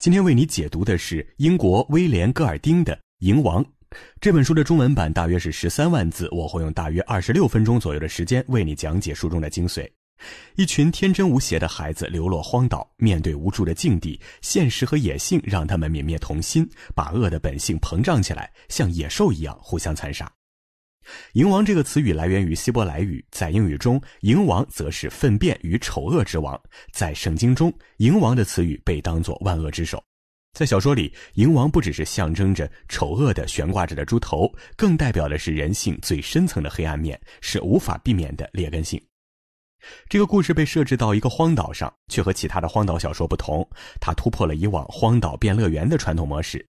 今天为你解读的是英国威廉·戈尔丁的《蝇王》，这本书的中文版大约是十三万字，我会用大约二十六分钟左右的时间为你讲解书中的精髓。一群天真无邪的孩子流落荒岛，面对无助的境地，现实和野性让他们泯灭童心，把恶的本性膨胀起来，像野兽一样互相残杀。蝇王这个词语来源于希伯来语，在英语中，蝇王则是粪便与丑恶之王。在圣经中，蝇王的词语被当作万恶之首。在小说里，蝇王不只是象征着丑恶的悬挂着的猪头，更代表的是人性最深层的黑暗面，是无法避免的劣根性。这个故事被设置到一个荒岛上，却和其他的荒岛小说不同，它突破了以往荒岛变乐园的传统模式。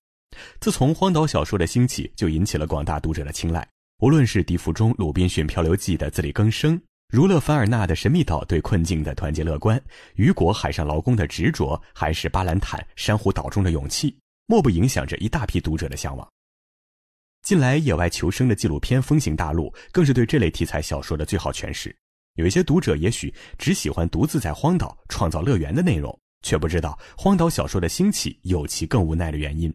自从荒岛小说的兴起，就引起了广大读者的青睐。无论是笛福中《鲁滨逊漂流记》的自力更生，儒勒·凡尔纳的《神秘岛》对困境的团结乐观，雨果《海上劳工》的执着，还是巴兰坦《珊瑚岛》中的勇气，莫不影响着一大批读者的向往。近来野外求生的纪录片《风行大陆》更是对这类题材小说的最好诠释。有一些读者也许只喜欢独自在荒岛创造乐园的内容，却不知道荒岛小说的兴起有其更无奈的原因。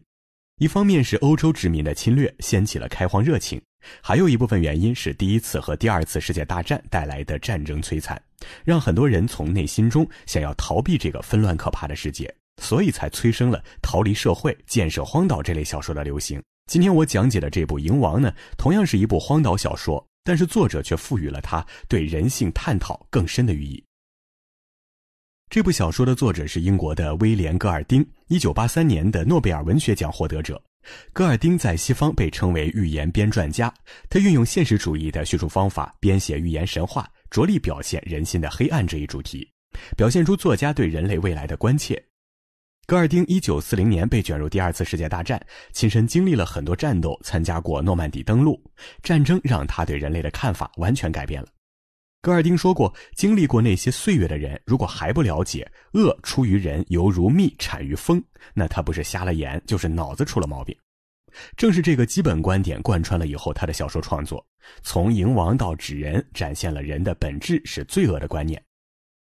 一方面是欧洲殖民的侵略掀起了开荒热情，还有一部分原因是第一次和第二次世界大战带来的战争摧残，让很多人从内心中想要逃避这个纷乱可怕的世界，所以才催生了逃离社会、建设荒岛这类小说的流行。今天我讲解的这部《蝇王》呢，同样是一部荒岛小说，但是作者却赋予了它对人性探讨更深的寓意。这部小说的作者是英国的威廉·戈尔丁，一九八三年的诺贝尔文学奖获得者。戈尔丁在西方被称为寓言编撰家，他运用现实主义的叙述方法编写寓言神话，着力表现人心的黑暗这一主题，表现出作家对人类未来的关切。戈尔丁一九四零年被卷入第二次世界大战，亲身经历了很多战斗，参加过诺曼底登陆。战争让他对人类的看法完全改变了。戈尔丁说过，经历过那些岁月的人，如果还不了解“恶出于人，犹如蜜产于蜂”，那他不是瞎了眼，就是脑子出了毛病。正是这个基本观点贯穿了以后他的小说创作，从《蝇王》到《纸人》，展现了人的本质是罪恶的观念。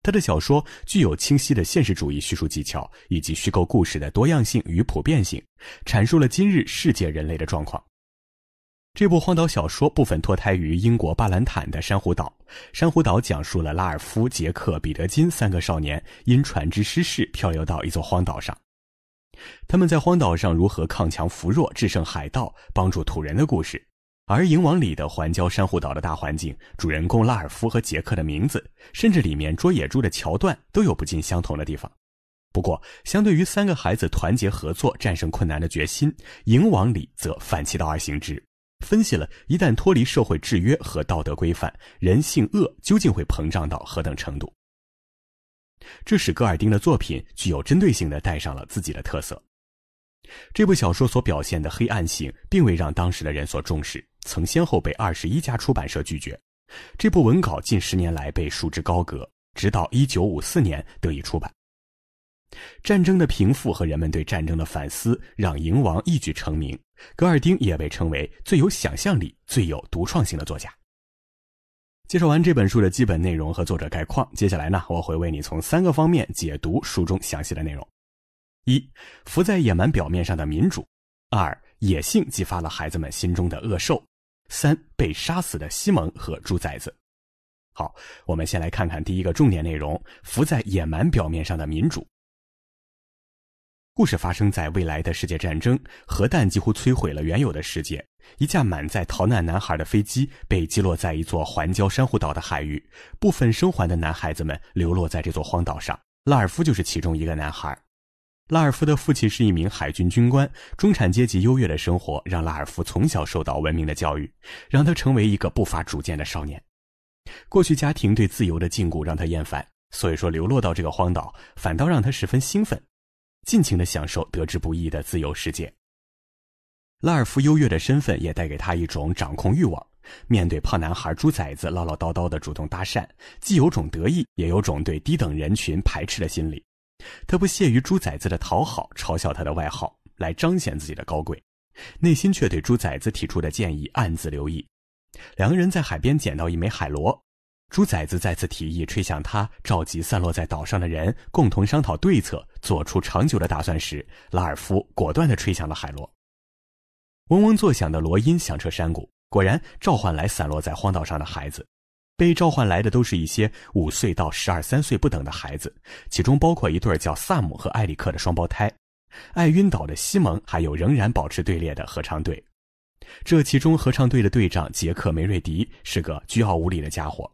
他的小说具有清晰的现实主义叙述技巧以及虚构故事的多样性与普遍性，阐述了今日世界人类的状况。这部荒岛小说部分脱胎于英国巴兰坦的《珊瑚岛》。《珊瑚岛》讲述了拉尔夫、杰克、彼得金三个少年因船只失事漂流到一座荒岛上，他们在荒岛上如何抗强扶弱、制胜海盗、帮助土人的故事。而《影网里的环礁珊瑚岛的大环境、主人公拉尔夫和杰克的名字，甚至里面捉野猪的桥段都有不尽相同的地方。不过，相对于三个孩子团结合作、战胜困难的决心，《影网里则反其道而行之。分析了一旦脱离社会制约和道德规范，人性恶究竟会膨胀到何等程度？这使戈尔丁的作品具有针对性的带上了自己的特色。这部小说所表现的黑暗性，并未让当时的人所重视，曾先后被二十一家出版社拒绝。这部文稿近十年来被束之高阁，直到一九五四年得以出版。战争的平复和人们对战争的反思，让蝇王一举成名。戈尔丁也被称为最有想象力、最有独创性的作家。介绍完这本书的基本内容和作者概况，接下来呢，我会为你从三个方面解读书中详细的内容：一、浮在野蛮表面上的民主；二、野性激发了孩子们心中的恶兽；三、被杀死的西蒙和猪崽子。好，我们先来看看第一个重点内容：浮在野蛮表面上的民主。故事发生在未来的世界，战争核弹几乎摧毁了原有的世界。一架满载逃难男孩的飞机被击落在一座环礁珊瑚岛的海域，部分生还的男孩子们流落在这座荒岛上。拉尔夫就是其中一个男孩。拉尔夫的父亲是一名海军军官，中产阶级优越的生活让拉尔夫从小受到文明的教育，让他成为一个不乏主见的少年。过去家庭对自由的禁锢让他厌烦，所以说流落到这个荒岛反倒让他十分兴奋。尽情的享受得之不易的自由世界。拉尔夫优越的身份也带给他一种掌控欲望。面对胖男孩猪崽子唠唠叨叨的主动搭讪，既有种得意，也有种对低等人群排斥的心理。他不屑于猪崽子的讨好，嘲笑他的外号，来彰显自己的高贵。内心却对猪崽子提出的建议暗自留意。两个人在海边捡到一枚海螺。猪崽子再次提议吹响它，召集散落在岛上的人，共同商讨对策，做出长久的打算时，拉尔夫果断地吹响了海螺。嗡嗡作响的罗音响彻山谷，果然召唤来散落在荒岛上的孩子。被召唤来的都是一些五岁到十二三岁不等的孩子，其中包括一对儿叫萨姆和艾里克的双胞胎，爱晕倒的西蒙，还有仍然保持队列的合唱队。这其中，合唱队的队长杰克·梅瑞迪是个倨傲无礼的家伙。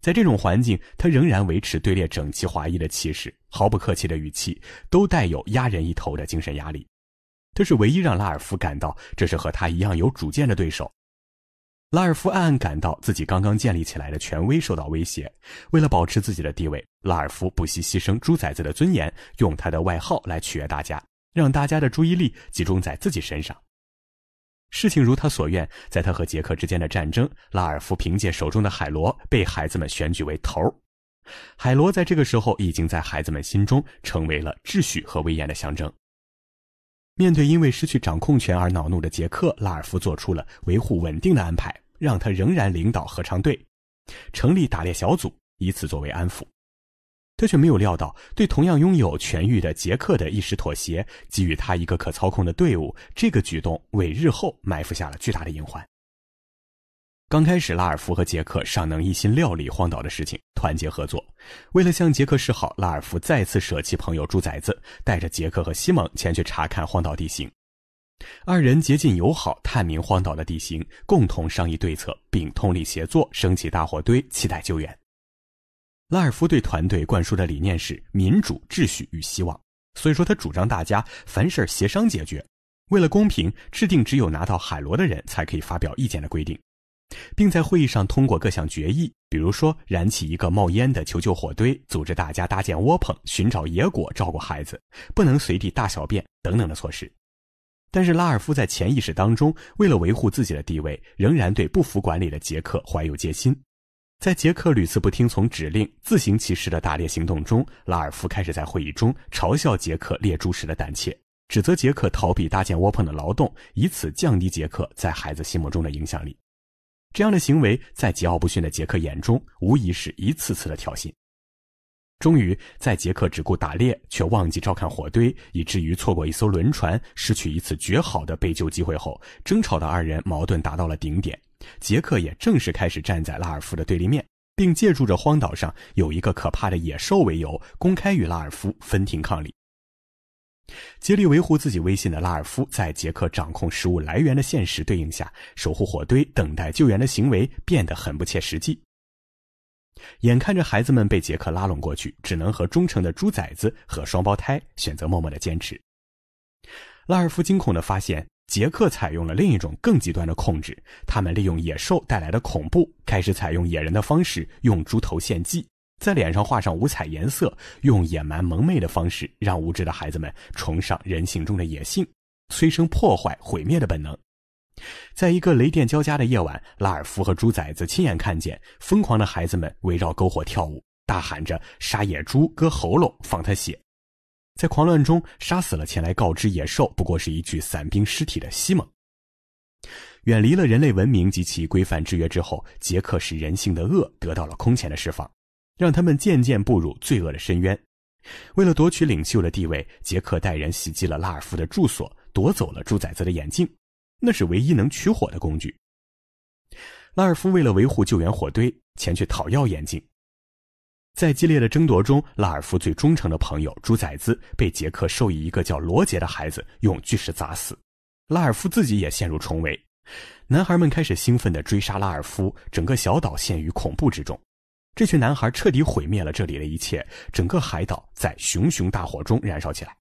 在这种环境，他仍然维持队列整齐划一的气势，毫不客气的语气，都带有压人一头的精神压力。这是唯一让拉尔夫感到这是和他一样有主见的对手。拉尔夫暗暗感到自己刚刚建立起来的权威受到威胁。为了保持自己的地位，拉尔夫不惜牺牲猪崽子的尊严，用他的外号来取悦大家，让大家的注意力集中在自己身上。事情如他所愿，在他和杰克之间的战争，拉尔夫凭借手中的海螺被孩子们选举为头儿。海螺在这个时候已经在孩子们心中成为了秩序和威严的象征。面对因为失去掌控权而恼怒的杰克，拉尔夫做出了维护稳定的安排，让他仍然领导合唱队，成立打猎小组，以此作为安抚。他却没有料到，对同样拥有痊愈的杰克的一时妥协，给予他一个可操控的队伍，这个举动为日后埋伏下了巨大的隐患。刚开始，拉尔夫和杰克尚能一心料理荒岛的事情，团结合作。为了向杰克示好，拉尔夫再次舍弃朋友猪崽子，带着杰克和西蒙前去查看荒岛地形。二人竭尽友好，探明荒岛的地形，共同商议对策，并通力协作，升起大火堆，期待救援。拉尔夫对团队灌输的理念是民主、秩序与希望，所以说他主张大家凡事协商解决。为了公平，制定只有拿到海螺的人才可以发表意见的规定，并在会议上通过各项决议，比如说燃起一个冒烟的求救火堆，组织大家搭建窝棚、寻找野果、照顾孩子，不能随地大小便等等的措施。但是拉尔夫在潜意识当中，为了维护自己的地位，仍然对不服管理的杰克怀有戒心。在杰克屡次不听从指令、自行其是的打猎行动中，拉尔夫开始在会议中嘲笑杰克猎猪时的胆怯，指责杰克逃避搭建窝棚的劳动，以此降低杰克在孩子心目中的影响力。这样的行为在桀骜不驯的杰克眼中，无疑是一次次的挑衅。终于，在杰克只顾打猎却忘记照看火堆，以至于错过一艘轮船、失去一次绝好的被救机会后，争吵的二人矛盾达到了顶点。杰克也正式开始站在拉尔夫的对立面，并借助着荒岛上有一个可怕的野兽为由，公开与拉尔夫分庭抗礼。竭力维护自己威信的拉尔夫，在杰克掌控食物来源的现实对应下，守护火堆等待救援的行为变得很不切实际。眼看着孩子们被杰克拉拢过去，只能和忠诚的猪崽子和双胞胎选择默默的坚持。拉尔夫惊恐的发现。杰克采用了另一种更极端的控制，他们利用野兽带来的恐怖，开始采用野人的方式，用猪头献祭，在脸上画上五彩颜色，用野蛮蒙昧的方式，让无知的孩子们崇尚人性中的野性，催生破坏毁灭的本能。在一个雷电交加的夜晚，拉尔夫和猪崽子亲眼看见疯狂的孩子们围绕篝火跳舞，大喊着杀野猪、割喉咙、放他血。在狂乱中杀死了前来告知野兽不过是一具散兵尸体的西蒙。远离了人类文明及其规范制约之后，杰克使人性的恶得到了空前的释放，让他们渐渐步入罪恶的深渊。为了夺取领袖的地位，杰克带人袭击了拉尔夫的住所，夺走了猪崽子的眼镜，那是唯一能取火的工具。拉尔夫为了维护救援火堆，前去讨要眼镜。在激烈的争夺中，拉尔夫最忠诚的朋友猪崽子被杰克授意一个叫罗杰的孩子用巨石砸死。拉尔夫自己也陷入重围，男孩们开始兴奋的追杀拉尔夫，整个小岛陷于恐怖之中。这群男孩彻底毁灭了这里的一切，整个海岛在熊熊大火中燃烧起来。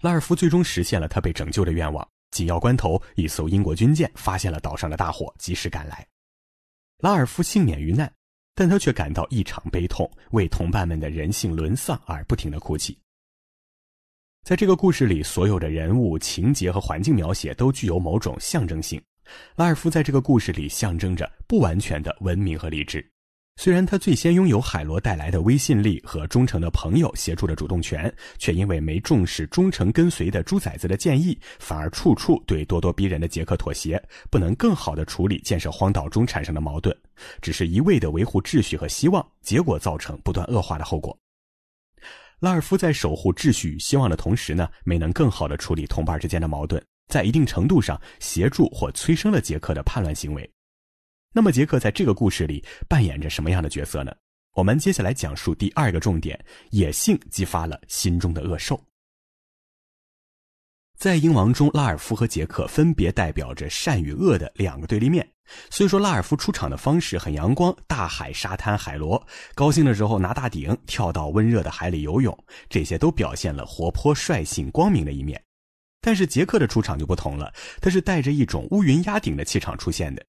拉尔夫最终实现了他被拯救的愿望。紧要关头，一艘英国军舰发现了岛上的大火，及时赶来，拉尔夫幸免于难。但他却感到异常悲痛，为同伴们的人性沦丧而不停的哭泣。在这个故事里，所有的人物、情节和环境描写都具有某种象征性。拉尔夫在这个故事里象征着不完全的文明和理智。虽然他最先拥有海螺带来的威信力和忠诚的朋友协助的主动权，却因为没重视忠诚跟随的猪崽子的建议，反而处处对咄咄逼人的杰克妥协，不能更好的处理建设荒岛中产生的矛盾，只是一味的维护秩序和希望，结果造成不断恶化的后果。拉尔夫在守护秩序与希望的同时呢，没能更好的处理同伴之间的矛盾，在一定程度上协助或催生了杰克的叛乱行为。那么，杰克在这个故事里扮演着什么样的角色呢？我们接下来讲述第二个重点：野性激发了心中的恶兽。在《鹰王》中，拉尔夫和杰克分别代表着善与恶的两个对立面。虽说拉尔夫出场的方式很阳光，大海、沙滩、海螺，高兴的时候拿大顶跳到温热的海里游泳，这些都表现了活泼、率性、光明的一面。但是杰克的出场就不同了，他是带着一种乌云压顶的气场出现的。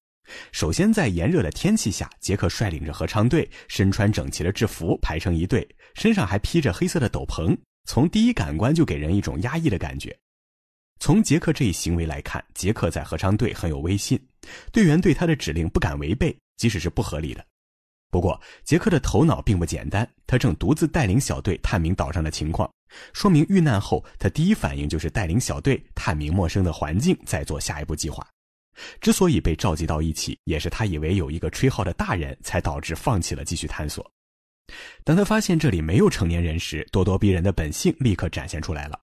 首先，在炎热的天气下，杰克率领着合唱队，身穿整齐的制服，排成一队，身上还披着黑色的斗篷，从第一感官就给人一种压抑的感觉。从杰克这一行为来看，杰克在合唱队很有威信，队员对他的指令不敢违背，即使是不合理的。不过，杰克的头脑并不简单，他正独自带领小队探明岛上的情况。说明遇难后，他第一反应就是带领小队探明陌生的环境，再做下一步计划。之所以被召集到一起，也是他以为有一个吹号的大人才导致放弃了继续探索。当他发现这里没有成年人时，咄咄逼人的本性立刻展现出来了。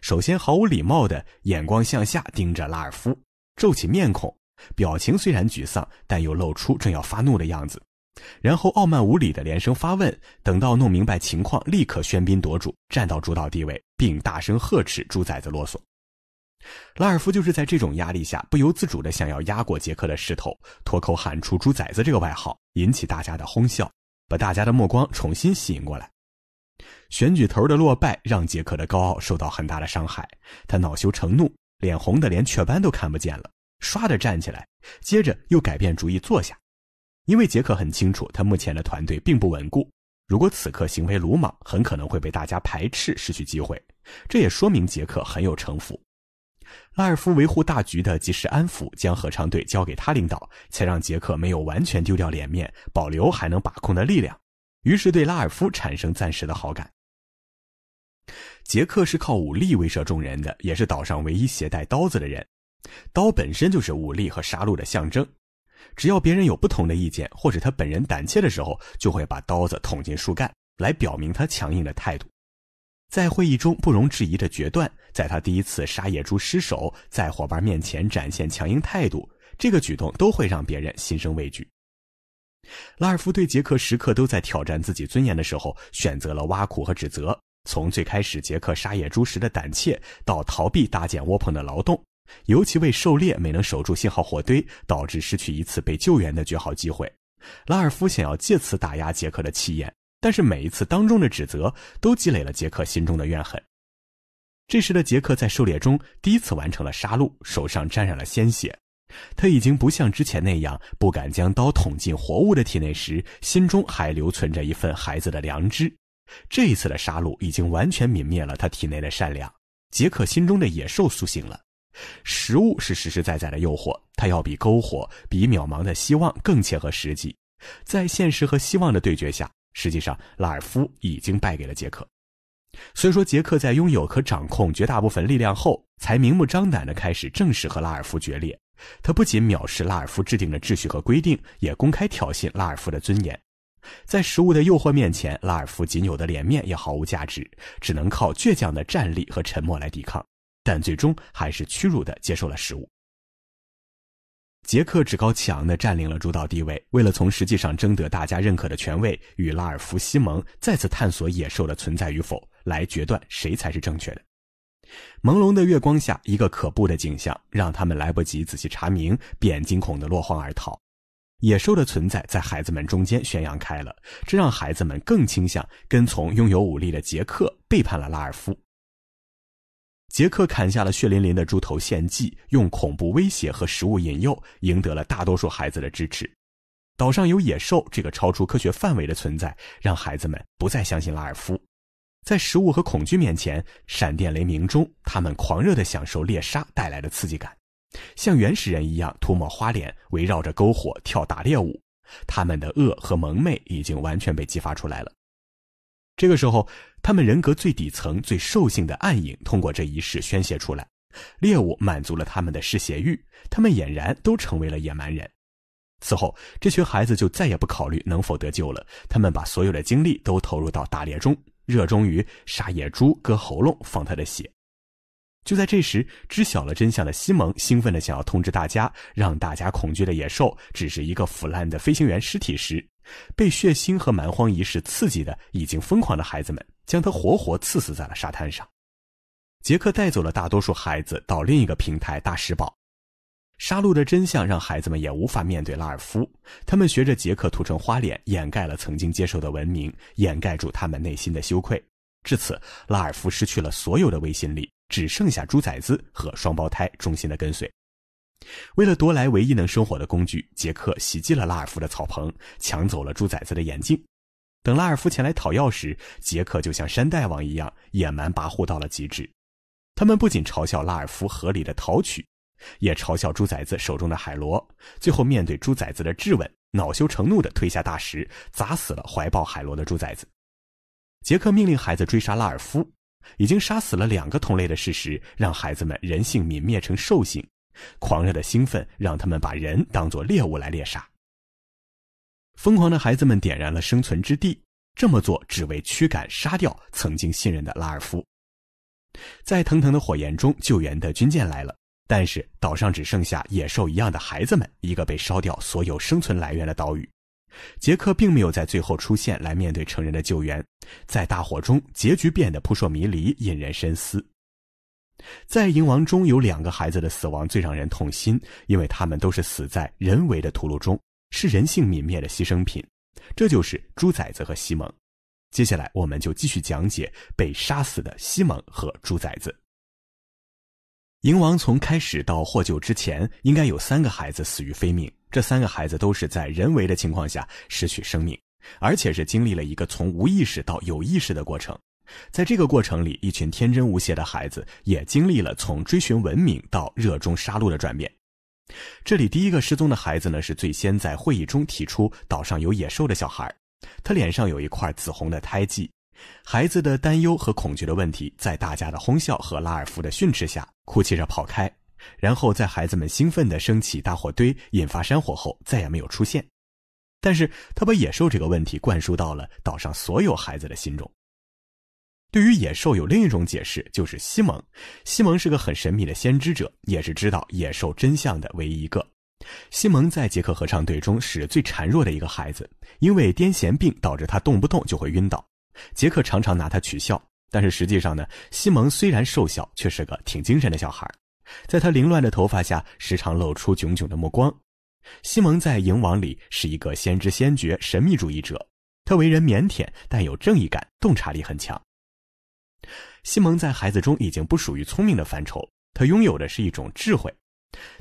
首先，毫无礼貌的眼光向下盯着拉尔夫，皱起面孔，表情虽然沮丧，但又露出正要发怒的样子。然后，傲慢无礼的连声发问。等到弄明白情况，立刻喧宾夺主，占到主导地位，并大声呵斥猪崽子啰嗦。拉尔夫就是在这种压力下，不由自主地想要压过杰克的势头，脱口喊出“猪崽子”这个外号，引起大家的哄笑，把大家的目光重新吸引过来。选举头的落败让杰克的高傲受到很大的伤害，他恼羞成怒，脸红的连雀斑都看不见了，唰的站起来，接着又改变主意坐下，因为杰克很清楚，他目前的团队并不稳固，如果此刻行为鲁莽，很可能会被大家排斥，失去机会。这也说明杰克很有城府。拉尔夫维护大局的及时安抚，将合唱队交给他领导，才让杰克没有完全丢掉脸面，保留还能把控的力量。于是对拉尔夫产生暂时的好感。杰克是靠武力威慑众人的，也是岛上唯一携带刀子的人。刀本身就是武力和杀戮的象征。只要别人有不同的意见，或者他本人胆怯的时候，就会把刀子捅进树干，来表明他强硬的态度。在会议中不容置疑的决断，在他第一次杀野猪失手，在伙伴面前展现强硬态度，这个举动都会让别人心生畏惧。拉尔夫对杰克时刻都在挑战自己尊严的时候，选择了挖苦和指责。从最开始杰克杀野猪时的胆怯，到逃避搭建窝棚的劳动，尤其为狩猎没能守住信号火堆，导致失去一次被救援的绝好机会，拉尔夫想要借此打压杰克的气焰。但是每一次当中的指责都积累了杰克心中的怨恨。这时的杰克在狩猎中第一次完成了杀戮，手上沾染了鲜血。他已经不像之前那样不敢将刀捅进活物的体内时，心中还留存着一份孩子的良知。这一次的杀戮已经完全泯灭了他体内的善良。杰克心中的野兽苏醒了。食物是实实在在的诱惑，它要比篝火、比渺茫的希望更切合实际。在现实和希望的对决下。实际上，拉尔夫已经败给了杰克。所以说，杰克在拥有可掌控绝大部分力量后，才明目张胆的开始正式和拉尔夫决裂。他不仅藐视拉尔夫制定的秩序和规定，也公开挑衅拉尔夫的尊严。在食物的诱惑面前，拉尔夫仅有的脸面也毫无价值，只能靠倔强的站立和沉默来抵抗，但最终还是屈辱的接受了食物。杰克趾高气昂地占领了主导地位，为了从实际上征得大家认可的权威，与拉尔夫、西蒙再次探索野兽的存在与否，来决断谁才是正确的。朦胧的月光下，一个可怖的景象让他们来不及仔细查明，便惊恐地落荒而逃。野兽的存在在孩子们中间宣扬开了，这让孩子们更倾向跟从拥有武力的杰克，背叛了拉尔夫。杰克砍下了血淋淋的猪头献祭，用恐怖威胁和食物引诱，赢得了大多数孩子的支持。岛上有野兽这个超出科学范围的存在，让孩子们不再相信拉尔夫。在食物和恐惧面前，闪电雷鸣中，他们狂热地享受猎杀带来的刺激感，像原始人一样涂抹花脸，围绕着篝火跳打猎舞。他们的恶和蒙昧已经完全被激发出来了。这个时候，他们人格最底层、最兽性的暗影通过这一事宣泄出来，猎物满足了他们的嗜血欲，他们俨然都成为了野蛮人。此后，这群孩子就再也不考虑能否得救了，他们把所有的精力都投入到打猎中，热衷于杀野猪、割喉咙、放他的血。就在这时，知晓了真相的西蒙兴奋的想要通知大家，让大家恐惧的野兽只是一个腐烂的飞行员尸体时。被血腥和蛮荒仪式刺激的已经疯狂的孩子们，将他活活刺死在了沙滩上。杰克带走了大多数孩子到另一个平台大石堡。杀戮的真相让孩子们也无法面对拉尔夫，他们学着杰克涂成花脸，掩盖了曾经接受的文明，掩盖住他们内心的羞愧。至此，拉尔夫失去了所有的威信力，只剩下猪崽子和双胞胎忠心的跟随。为了夺来唯一能生火的工具，杰克袭击了拉尔夫的草棚，抢走了猪崽子的眼镜。等拉尔夫前来讨要时，杰克就像山大王一样野蛮跋扈到了极致。他们不仅嘲笑拉尔夫合理的讨取，也嘲笑猪崽子手中的海螺。最后，面对猪崽子的质问，恼羞成怒的推下大石，砸死了怀抱海螺的猪崽子。杰克命令孩子追杀拉尔夫，已经杀死了两个同类的事实，让孩子们人性泯灭成兽性。狂热的兴奋让他们把人当作猎物来猎杀。疯狂的孩子们点燃了生存之地，这么做只为驱赶、杀掉曾经信任的拉尔夫。在腾腾的火焰中，救援的军舰来了，但是岛上只剩下野兽一样的孩子们，一个被烧掉所有生存来源的岛屿。杰克并没有在最后出现来面对成人的救援，在大火中，结局变得扑朔迷离，引人深思。在营王中有两个孩子的死亡最让人痛心，因为他们都是死在人为的屠戮中，是人性泯灭的牺牲品。这就是猪崽子和西蒙。接下来，我们就继续讲解被杀死的西蒙和猪崽子。营王从开始到获救之前，应该有三个孩子死于非命，这三个孩子都是在人为的情况下失去生命，而且是经历了一个从无意识到有意识的过程。在这个过程里，一群天真无邪的孩子也经历了从追寻文明到热衷杀戮的转变。这里第一个失踪的孩子呢，是最先在会议中提出岛上有野兽的小孩，他脸上有一块紫红的胎记。孩子的担忧和恐惧的问题，在大家的哄笑和拉尔夫的训斥下，哭泣着跑开，然后在孩子们兴奋地升起大火堆，引发山火后，再也没有出现。但是，他把野兽这个问题灌输到了岛上所有孩子的心中。对于野兽有另一种解释，就是西蒙。西蒙是个很神秘的先知者，也是知道野兽真相的唯一一个。西蒙在杰克合唱队中是最孱弱的一个孩子，因为癫痫病导致他动不动就会晕倒。杰克常常拿他取笑，但是实际上呢，西蒙虽然瘦小，却是个挺精神的小孩。在他凌乱的头发下，时常露出炯炯的目光。西蒙在影网里是一个先知先觉、神秘主义者。他为人腼腆，但有正义感，洞察力很强。西蒙在孩子中已经不属于聪明的范畴，他拥有的是一种智慧。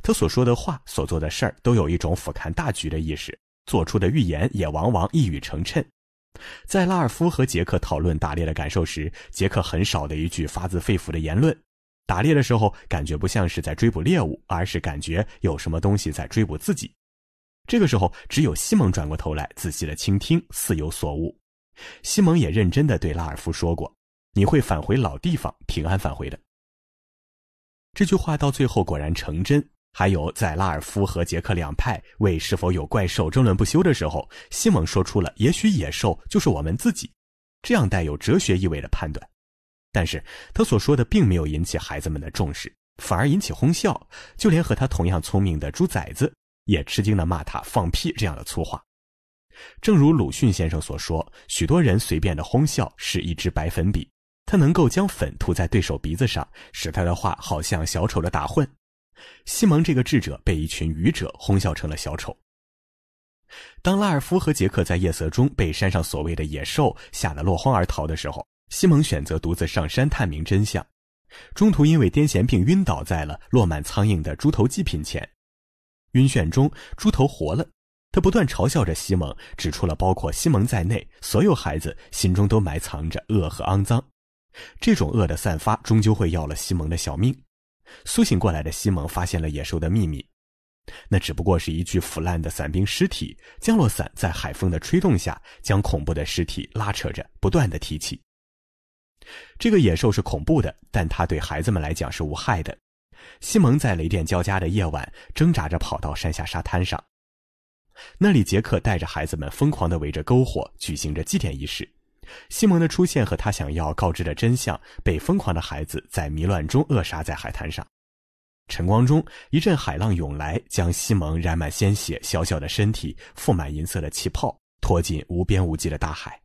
他所说的话、所做的事儿都有一种俯瞰大局的意识，做出的预言也往往一语成谶。在拉尔夫和杰克讨论打猎的感受时，杰克很少的一句发自肺腑的言论：“打猎的时候感觉不像是在追捕猎物，而是感觉有什么东西在追捕自己。”这个时候，只有西蒙转过头来仔细的倾听，似有所悟。西蒙也认真的对拉尔夫说过。你会返回老地方，平安返回的。这句话到最后果然成真。还有在拉尔夫和杰克两派为是否有怪兽争论不休的时候，西蒙说出了“也许野兽就是我们自己”这样带有哲学意味的判断。但是他所说的并没有引起孩子们的重视，反而引起哄笑。就连和他同样聪明的猪崽子也吃惊的骂他“放屁”这样的粗话。正如鲁迅先生所说，许多人随便的哄笑是一支白粉笔。他能够将粉涂在对手鼻子上，使他的话好像小丑的打混。西蒙这个智者被一群愚者哄笑成了小丑。当拉尔夫和杰克在夜色中被山上所谓的野兽吓得落荒而逃的时候，西蒙选择独自上山探明真相。中途因为癫痫病晕倒在了落满苍蝇的猪头祭品前，晕眩中猪头活了，他不断嘲笑着西蒙，指出了包括西蒙在内所有孩子心中都埋藏着恶和肮脏。这种恶的散发终究会要了西蒙的小命。苏醒过来的西蒙发现了野兽的秘密，那只不过是一具腐烂的伞兵尸体。降落伞在海风的吹动下，将恐怖的尸体拉扯着，不断的提起。这个野兽是恐怖的，但它对孩子们来讲是无害的。西蒙在雷电交加的夜晚，挣扎着跑到山下沙滩上，那里杰克带着孩子们疯狂地围着篝火，举行着祭奠仪式。西蒙的出现和他想要告知的真相，被疯狂的孩子在迷乱中扼杀在海滩上。晨光中，一阵海浪涌来，将西蒙染满鲜血、小小的身体覆满银色的气泡，拖进无边无际的大海。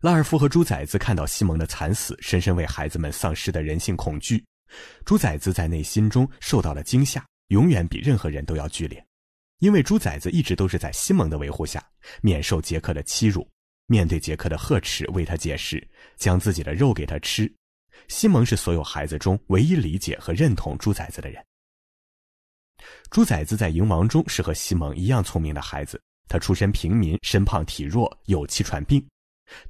拉尔夫和猪崽子看到西蒙的惨死，深深为孩子们丧失的人性恐惧。猪崽子在内心中受到了惊吓，永远比任何人都要剧烈，因为猪崽子一直都是在西蒙的维护下，免受杰克的欺辱。面对杰克的呵斥，为他解释，将自己的肉给他吃。西蒙是所有孩子中唯一理解和认同猪崽子的人。猪崽子在营王中是和西蒙一样聪明的孩子。他出身平民，身胖体弱，有气喘病，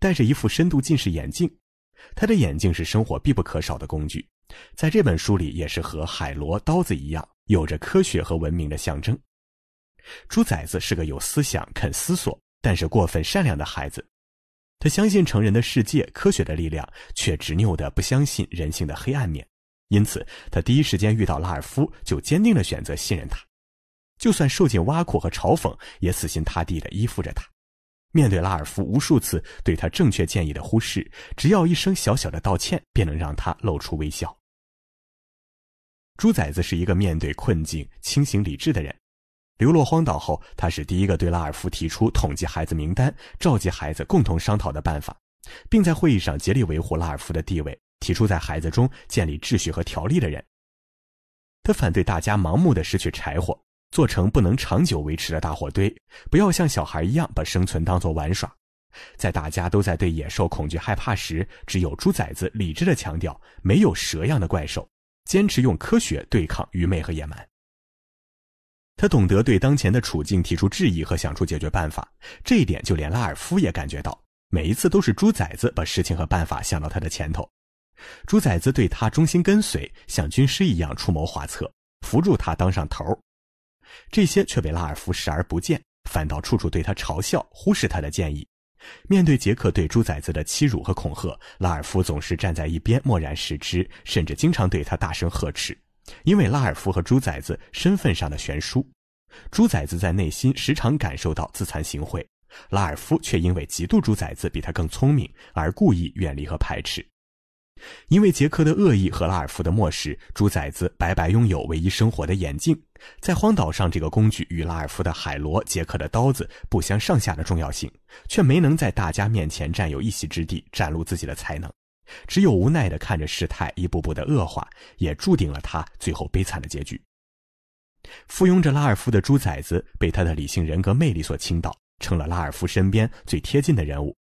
戴着一副深度近视眼镜。他的眼镜是生活必不可少的工具，在这本书里也是和海螺、刀子一样，有着科学和文明的象征。猪崽子是个有思想、肯思索。但是过分善良的孩子，他相信成人的世界、科学的力量，却执拗的不相信人性的黑暗面。因此，他第一时间遇到拉尔夫，就坚定的选择信任他。就算受尽挖苦和嘲讽，也死心塌地的依附着他。面对拉尔夫无数次对他正确建议的忽视，只要一声小小的道歉，便能让他露出微笑。猪崽子是一个面对困境清醒理智的人。流落荒岛后，他是第一个对拉尔夫提出统计孩子名单、召集孩子共同商讨的办法，并在会议上竭力维护拉尔夫的地位，提出在孩子中建立秩序和条例的人。他反对大家盲目的失去柴火，做成不能长久维持的大火堆，不要像小孩一样把生存当做玩耍。在大家都在对野兽恐惧害怕时，只有猪崽子理智的强调没有蛇样的怪兽，坚持用科学对抗愚昧和野蛮。他懂得对当前的处境提出质疑和想出解决办法，这一点就连拉尔夫也感觉到。每一次都是猪崽子把事情和办法想到他的前头，猪崽子对他忠心跟随，像军师一样出谋划策，扶助他当上头。这些却被拉尔夫视而不见，反倒处处对他嘲笑，忽视他的建议。面对杰克对猪崽子的欺辱和恐吓，拉尔夫总是站在一边默然视之，甚至经常对他大声呵斥。因为拉尔夫和猪崽子身份上的悬殊，猪崽子在内心时常感受到自惭形秽；拉尔夫却因为嫉妒猪崽子比他更聪明而故意远离和排斥。因为杰克的恶意和拉尔夫的漠视，猪崽子白白拥有唯一生活的眼镜，在荒岛上这个工具与拉尔夫的海螺、杰克的刀子不相上下的重要性，却没能在大家面前占有一席之地，展露自己的才能。只有无奈的看着事态一步步的恶化，也注定了他最后悲惨的结局。附庸着拉尔夫的猪崽子被他的理性人格魅力所倾倒，成了拉尔夫身边最贴近的人物。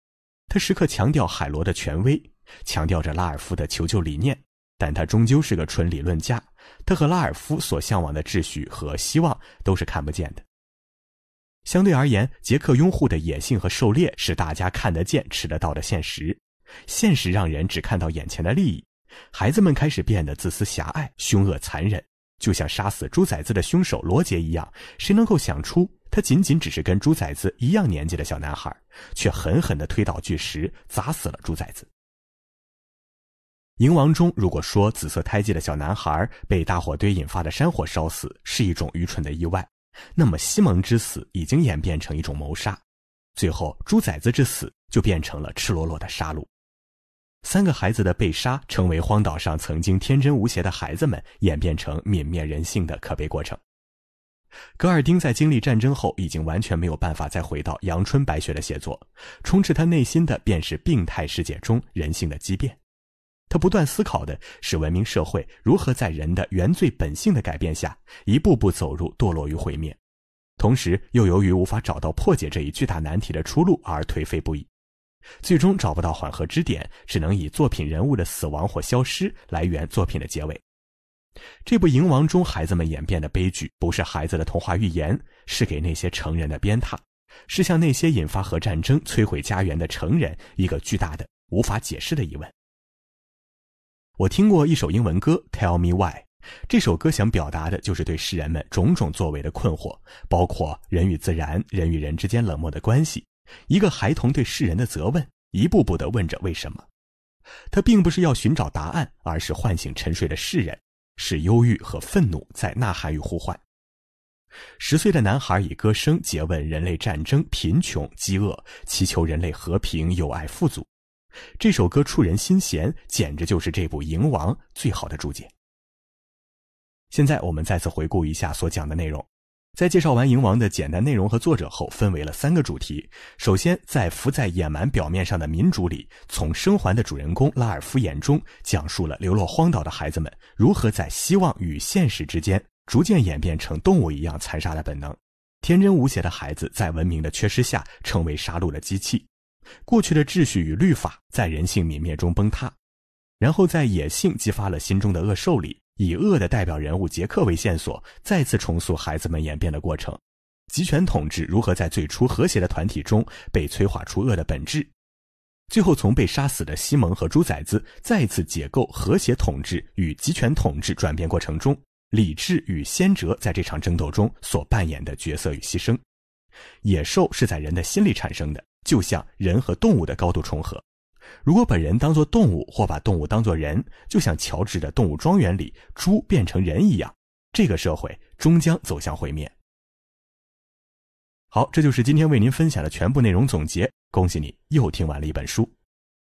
他时刻强调海螺的权威，强调着拉尔夫的求救理念，但他终究是个纯理论家。他和拉尔夫所向往的秩序和希望都是看不见的。相对而言，杰克拥护的野性和狩猎是大家看得见、吃得到的现实。现实让人只看到眼前的利益，孩子们开始变得自私、狭隘、凶恶、残忍，就像杀死猪崽子的凶手罗杰一样。谁能够想出，他仅仅只是跟猪崽子一样年纪的小男孩，却狠狠地推倒巨石，砸死了猪崽子？《蝇王》中，如果说紫色胎记的小男孩被大火堆引发的山火烧死是一种愚蠢的意外，那么西蒙之死已经演变成一种谋杀，最后猪崽子之死就变成了赤裸裸的杀戮。三个孩子的被杀，成为荒岛上曾经天真无邪的孩子们演变成泯灭人性的可悲过程。戈尔丁在经历战争后，已经完全没有办法再回到《阳春白雪》的写作，充斥他内心的便是病态世界中人性的畸变。他不断思考的是文明社会如何在人的原罪本性的改变下，一步步走入堕落与毁灭，同时又由于无法找到破解这一巨大难题的出路而颓废不已。最终找不到缓和支点，只能以作品人物的死亡或消失来源作品的结尾。这部《蝇王》中孩子们演变的悲剧，不是孩子的童话寓言，是给那些成人的鞭挞，是向那些引发核战争、摧毁家园的成人一个巨大的、无法解释的疑问。我听过一首英文歌《Tell Me Why》，这首歌想表达的就是对世人们种种作为的困惑，包括人与自然、人与人之间冷漠的关系。一个孩童对世人的责问，一步步的问着为什么。他并不是要寻找答案，而是唤醒沉睡的世人，是忧郁和愤怒在呐喊与呼唤。十岁的男孩以歌声诘问人类战争、贫穷、饥饿，祈求人类和平、友爱、富足。这首歌触人心弦，简直就是这部《蝇王》最好的注解。现在，我们再次回顾一下所讲的内容。在介绍完《蝇王》的简单内容和作者后，分为了三个主题。首先，在浮在野蛮表面上的民主里，从生还的主人公拉尔夫眼中，讲述了流落荒岛的孩子们如何在希望与现实之间逐渐演变成动物一样残杀的本能。天真无邪的孩子在文明的缺失下，成为杀戮的机器。过去的秩序与律法在人性泯灭中崩塌。然后，在野性激发了心中的恶兽里。以恶的代表人物杰克为线索，再次重塑孩子们演变的过程，集权统治如何在最初和谐的团体中被催化出恶的本质，最后从被杀死的西蒙和猪崽子再次解构和谐统治与集权统治转变过程中，理智与先哲在这场争斗中所扮演的角色与牺牲。野兽是在人的心里产生的，就像人和动物的高度重合。如果把人当作动物，或把动物当作人，就像乔治的动物庄园里猪变成人一样，这个社会终将走向毁灭。好，这就是今天为您分享的全部内容总结。恭喜你又听完了一本书。